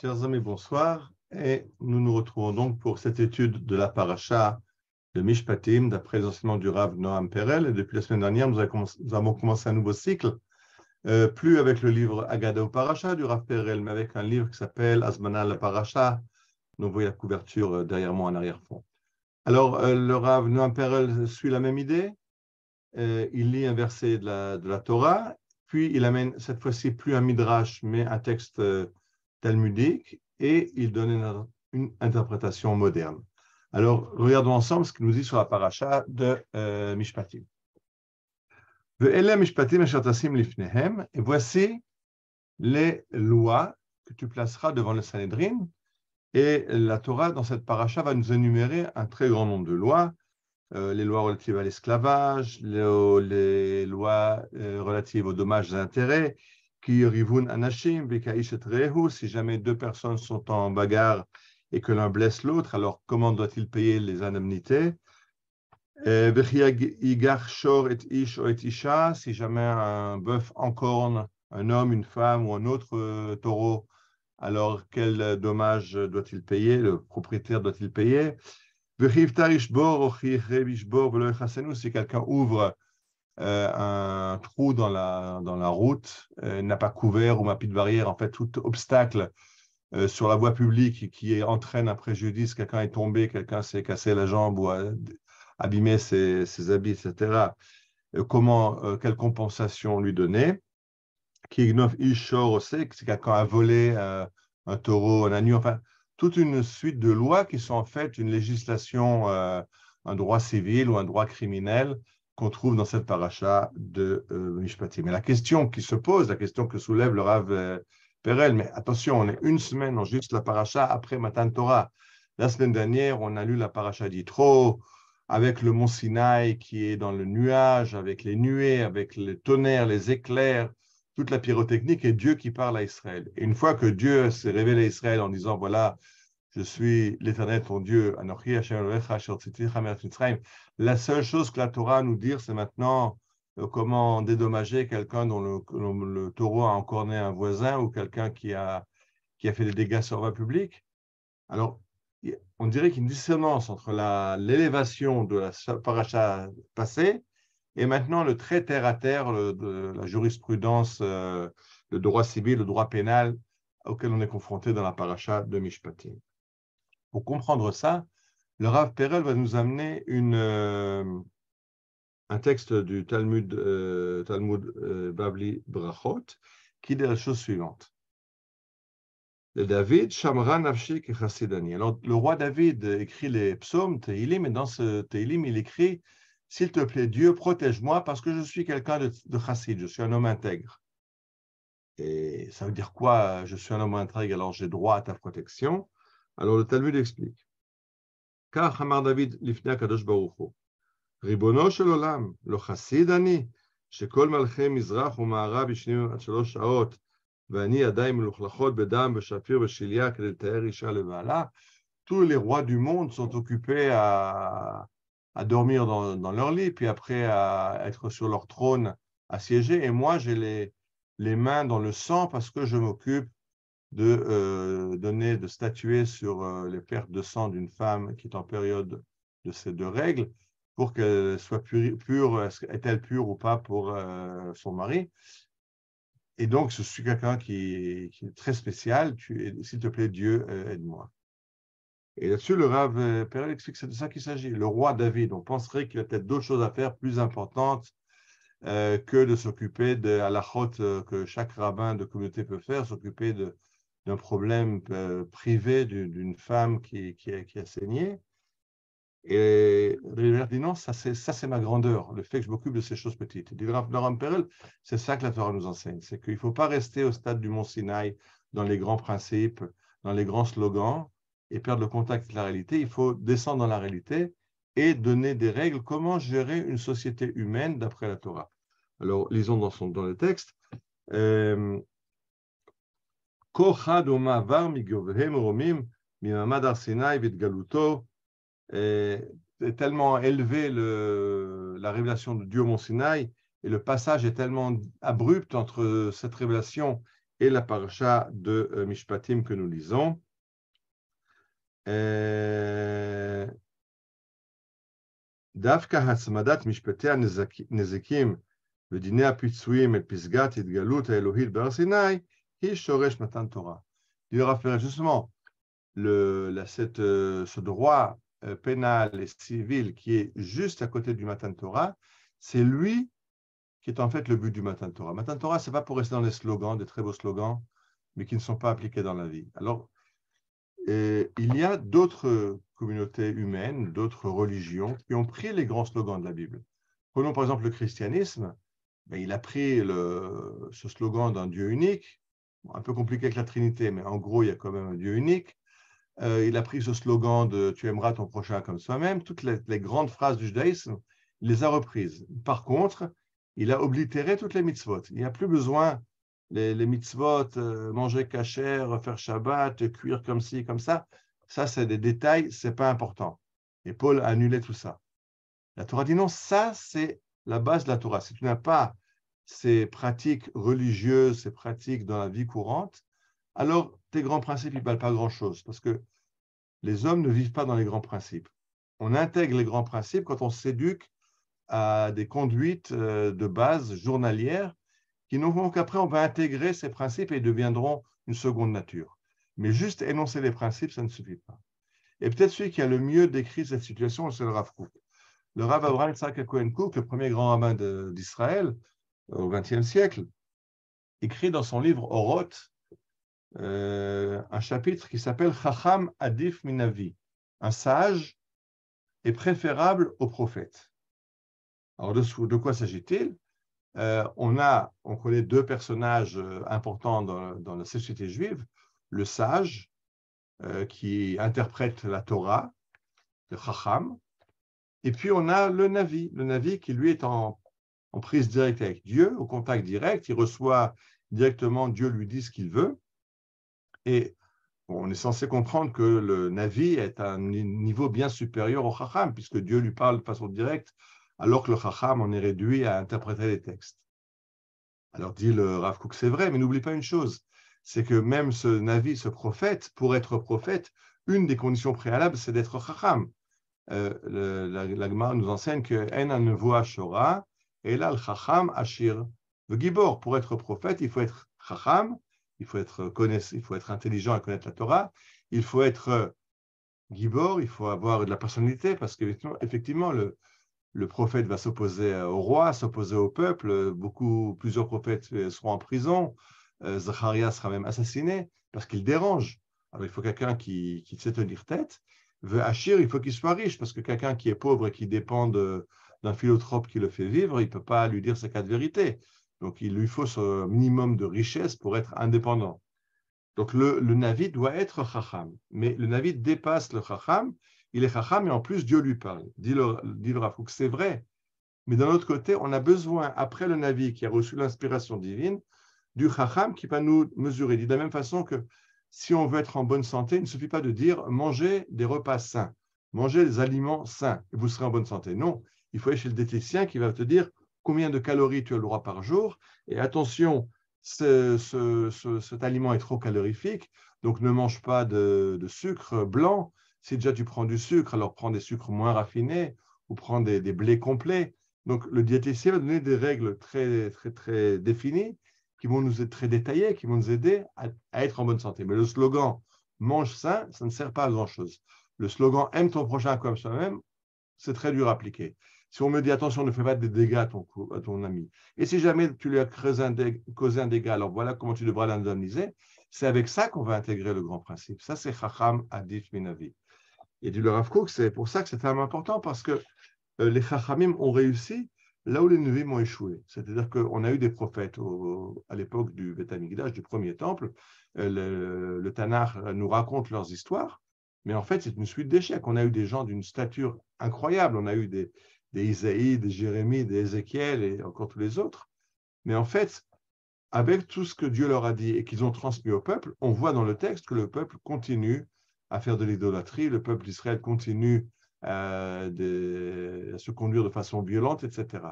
Chers amis, bonsoir. Et nous nous retrouvons donc pour cette étude de la paracha de Mishpatim, d'après les enseignements du Rav Noam Perel. Et depuis la semaine dernière, nous avons commencé un nouveau cycle, euh, plus avec le livre Agada au paracha du Rav Perel, mais avec un livre qui s'appelle Asmana la paracha. vous voyez la couverture euh, derrière moi en arrière-fond. Alors, euh, le Rav Noam Perel suit la même idée. il lit un verset de la, de la, Torah, puis il amène cette fois-ci plus un midrash, mais un texte talmudique et il donne une, interprétation moderne. Alors, regardons ensemble ce qu'il nous dit sur la paracha de euh, Mishpatim. Et voici les lois que tu placeras devant le Sanhedrin. Et la Torah, dans cette paracha, va nous énumérer un très grand nombre de lois. Euh, les lois relatives à l'esclavage, les, lois euh, relatives aux dommages et intérêts, si jamais deux personnes sont en bagarre et que l'un blesse l'autre, alors comment doit-il payer les indemnités euh, si jamais un bœuf en corne, un homme, une femme ou un autre euh, taureau, alors quel dommage doit-il payer Le propriétaire doit-il payer Si quelqu'un ouvre euh, un trou dans la, dans la route euh, n'a pas couvert ou m'a plus de barrière, en fait, tout obstacle euh, sur la voie publique qui entraîne un préjudice, quelqu'un est tombé, quelqu'un s'est cassé la jambe ou a abîmé ses, ses habits, etc. Comment, quelle compensation lui donner Qui Ishor aussi, c'est quelqu'un a volé un taureau, un agneau, enfin, toute une suite de lois qui sont en fait une législation, un droit civil ou un droit criminel qu'on trouve dans cette paracha de euh, Mishpatim. Mais la question qui se pose, la question que soulève le Rav euh, Perel, mais attention, on est une semaine, en juste la paracha après Matan Torah. La semaine dernière, on a lu la paracha d'Itro avec le mont Sinaï qui est dans le nuage, avec les nuées, avec les tonnerres, les éclairs, toute la pyrotechnique et Dieu qui parle à Israël. Et une fois que Dieu s'est révélé à Israël en disant voilà, je suis l'Éternel, ton Dieu, La seule chose que la Torah nous dit, c'est maintenant euh, comment dédommager quelqu'un dont le, taureau a encorné un voisin ou quelqu'un qui a, qui a fait des dégâts sur voie publique. Alors, on dirait qu'il y a une dissonance entre l'élévation de la paracha passée et maintenant le trait terre-à-terre de la jurisprudence, euh, le droit civil, le droit pénal auquel on est confronté dans la paracha de Mishpatim. Pour comprendre ça, le Rav Perel va nous amener euh, un texte du Talmud, euh, Talmud euh, Babli Brachot qui dit la chose suivante. Le David, Alors, le roi David écrit les psaumes, Tehilim, et dans ce Tehilim, il écrit S'il te plaît, Dieu, protège-moi parce que je suis quelqu'un de, de chassid, je suis un homme intègre. Et ça veut dire quoi Je suis un homme intègre, alors j'ai droit à ta protection. Alors le Talmud explique. Car Hamar David à kadosh baruchu. ריבונו של עולם, לא ani, אני, שכל מלכי מזרח ומערב ישנים עד שלוש shaot, ואני ידיים מלוכלכות בדם ושפיר ושליה כדי לתאר אישה לבעלה. Tous les rois du monde sont occupés à, à dormir dans, dans leur lit, puis après à être sur leur trône assiégé, Et moi, j'ai les, les mains dans le sang parce que je m'occupe de euh, donner, de statuer sur euh, les pertes de sang d'une femme qui est en période de ces deux règles pour qu'elle soit pure, est-elle pure ou pas pour euh, son mari. Et donc, je suis quelqu'un qui, est très spécial. S'il te plaît, Dieu, aide-moi. Et là-dessus, le Rav Perel explique que c'est de ça qu'il s'agit. Le roi David, on penserait qu'il a peut-être d'autres choses à faire plus importantes que de s'occuper de à la que chaque rabbin de communauté peut faire, s'occuper de d'un problème euh, privé d'une femme qui, qui, a, saigné. Et Rivière dit non, ça c'est ma grandeur, le fait que je m'occupe de ces choses petites. Il dit Laurent Perel, c'est ça que la Torah nous enseigne, c'est qu'il ne faut pas rester au stade du Mont Sinaï dans les grands principes, dans les grands slogans et perdre le contact avec la réalité. Il faut descendre dans la réalité et donner des règles, comment gérer une société humaine d'après la Torah. Alors, lisons dans, son, dans le texte. Euh, c'est eh, tellement élevé la révélation de Dieu au Mont Sinaï et le passage est tellement abrupt entre cette révélation et la parasha de euh, Mishpatim que nous lisons. דווקא הצמדת משפטי הנזקים ודיני הפיצויים et פסגת התגלות האלוהית בהר סיני et Matan Torah. Dieu fait justement le, la, cette, euh, ce droit euh, pénal et civil qui est juste à côté du Matan Torah, c'est lui qui est en fait le but du Matan Torah. Matan Torah, ce n'est pas pour rester dans les slogans, des très beaux slogans, mais qui ne sont pas appliqués dans la vie. Alors, euh, il y a d'autres communautés humaines, d'autres religions qui ont pris les grands slogans de la Bible. Prenons par exemple le christianisme, ben, il a pris ce slogan d'un Dieu unique, un peu compliqué avec la Trinité, mais en gros, il y a quand même un Dieu unique. Euh, il a pris ce slogan de Tu aimeras ton prochain comme soi-même. Toutes les, grandes phrases du judaïsme, il les a reprises. Par contre, il a oblitéré toutes les mitzvot. Il n'y a plus besoin les, les mitzvot, euh, manger cacher faire Shabbat, cuire comme ci, comme ça. Ça, c'est des détails, c'est pas important. Et Paul a annulé tout ça. La Torah dit non, ça, c'est la base de la Torah. Si tu n'as pas ces pratiques religieuses, ces pratiques dans la vie courante, alors tes grands principes, ils ne valent pas grand-chose parce que les hommes ne vivent pas dans les grands principes. On intègre les grands principes quand on s'éduque à des conduites euh, de base journalières qui nous font qu'après, on va intégrer ces principes et ils deviendront une seconde nature. Mais juste énoncer les principes, ça ne suffit pas. Et peut-être celui qui a le mieux décrit cette situation, c'est le Rav Kook. Le Rav Abraham Tzaka le premier grand rabbin d'Israël, au XXe siècle, écrit dans son livre Oroth euh, un chapitre qui s'appelle Chacham Adif Minavi, un sage est préférable au prophète. Alors de, quoi s'agit-il euh, on, a, on connaît deux personnages euh, importants dans, la société juive, le sage qui interprète la Torah, le Chacham, et puis on a le Navi, le Navi qui lui est en en prise directe avec Dieu, au contact direct, il reçoit directement, Dieu lui dit ce qu'il veut. Et on est censé comprendre que le Navi est à un niveau bien supérieur au Chacham, puisque Dieu lui parle de façon directe, alors que le Chacham en est réduit à interpréter les textes. Alors dit le Rav Kook, c'est vrai, mais n'oublie pas une chose, c'est que même ce Navi, ce prophète, pour être prophète, une des conditions préalables, c'est d'être Chacham. Euh, la, Gemara nous enseigne que En voix Shora, et là, le chacham ashir, le gibor. Pour être prophète, il faut être chacham, il faut être, il faut être intelligent et connaître la Torah, il faut être euh, gibor, il faut avoir de la personnalité, parce qu'effectivement, le, le prophète va s'opposer euh, au roi, s'opposer au peuple. Beaucoup, plusieurs prophètes euh, seront en prison. Zacharia sera même assassiné parce qu'il dérange. Alors il faut quelqu'un qui, qui, sait tenir tête. Achir, il faut qu'il soit riche parce que quelqu'un qui est pauvre et qui dépend de, d'un philotrope qui le fait vivre, il ne peut pas lui dire ses quatre vérités. Donc, il lui faut ce minimum de richesse pour être indépendant. Donc, le, Navi doit être Chacham. Mais le Navi dépasse le Chacham. Il est Chacham et en plus, Dieu lui parle. Dit le, dit le Rafouk, c'est vrai. Mais d'un autre côté, on a besoin, après le Navi qui a reçu l'inspiration divine, du Chacham qui va nous mesurer. Dit de la même façon que si on veut être en bonne santé, il ne suffit pas de dire mangez des repas sains, mangez des aliments sains et vous serez en bonne santé. Non, il faut aller chez le diététicien qui va te dire combien de calories tu as le droit par jour. Et attention, cet aliment est trop calorifique, donc ne mange pas de, sucre blanc. Si déjà tu prends du sucre, alors prends des sucres moins raffinés ou prends des, blés complets. Donc le diététicien va donner des règles très, très, très définies qui vont nous être très détaillées, qui vont nous aider à, à être en bonne santé. Mais le slogan mange sain, ça ne sert pas à grand-chose. Le slogan aime ton prochain comme soi-même, c'est très dur à appliquer. Si on me dit attention, ne fais pas des dégâts à ton, ami. Et si jamais tu lui as causé un, dégât, alors voilà comment tu devras l'indemniser. C'est avec ça qu'on va intégrer le grand principe. Ça, c'est Chacham Adif Minavi. Et du Rav c'est pour ça que c'est tellement important, parce que euh, les Chachamim ont réussi là où les Nevim ont échoué. C'est-à-dire qu'on a eu des prophètes à l'époque du Betamigdash, du premier temple. Euh, le, le Tanakh nous raconte leurs histoires, mais en fait, c'est une suite d'échecs. On a eu des gens d'une stature incroyable. On a eu des, des Isaïe, des Jérémie, des Ézéchiel et encore tous les autres. Mais en fait, avec tout ce que Dieu leur a dit et qu'ils ont transmis au peuple, on voit dans le texte que le peuple continue à faire de l'idolâtrie, le peuple d'Israël continue à, se conduire de façon violente, etc.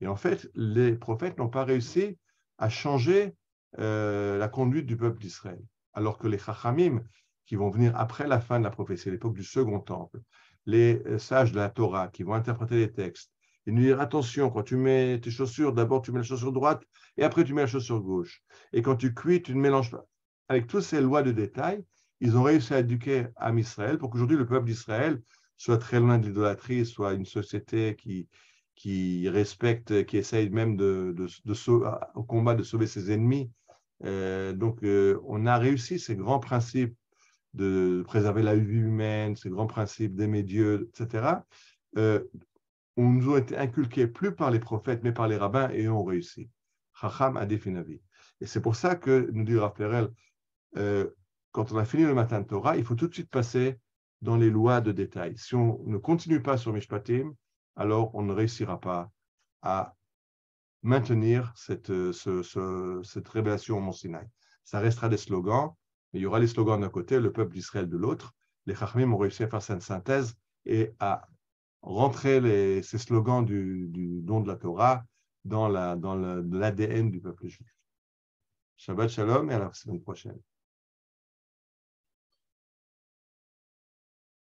Et en fait, les prophètes n'ont pas réussi à changer euh, la conduite du peuple d'Israël. Alors que les Chachamim, qui vont venir après la fin de la prophétie, à l'époque du Second Temple, les euh, sages de la Torah qui vont interpréter les textes Ils nous dire attention, quand tu mets tes chaussures, d'abord tu mets la chaussure droite et après tu mets la chaussure gauche. Et quand tu cuis, tu ne mélanges pas. Avec toutes ces lois de détail, ils ont réussi à éduquer à Israël pour qu'aujourd'hui le peuple d'Israël soit très loin de l'idolâtrie, soit une société qui, qui respecte, qui essaye même de, au combat de sauver ses ennemis. Euh, donc, euh, on a réussi ces grands principes de préserver la vie humaine, ces grands principes d'aimer Dieu, etc., euh, on nous ont été inculqués plus par les prophètes, mais par les rabbins, et ont réussi. Chacham a défini Et c'est pour ça que, nous dit Raphaël, euh, quand on a fini le matin de Torah, il faut tout de suite passer dans les lois de détail. Si on ne continue pas sur Mishpatim, alors on ne réussira pas à maintenir cette, euh, cette révélation au Mont Sinaï. Ça restera des slogans, il y aura les slogans d'un côté, le peuple d'Israël de l'autre. Les Chachmim ont réussi à faire cette synthèse et à rentrer ces slogans du, don de la Torah dans l'ADN du peuple juif. Shabbat Shalom et à la semaine prochaine.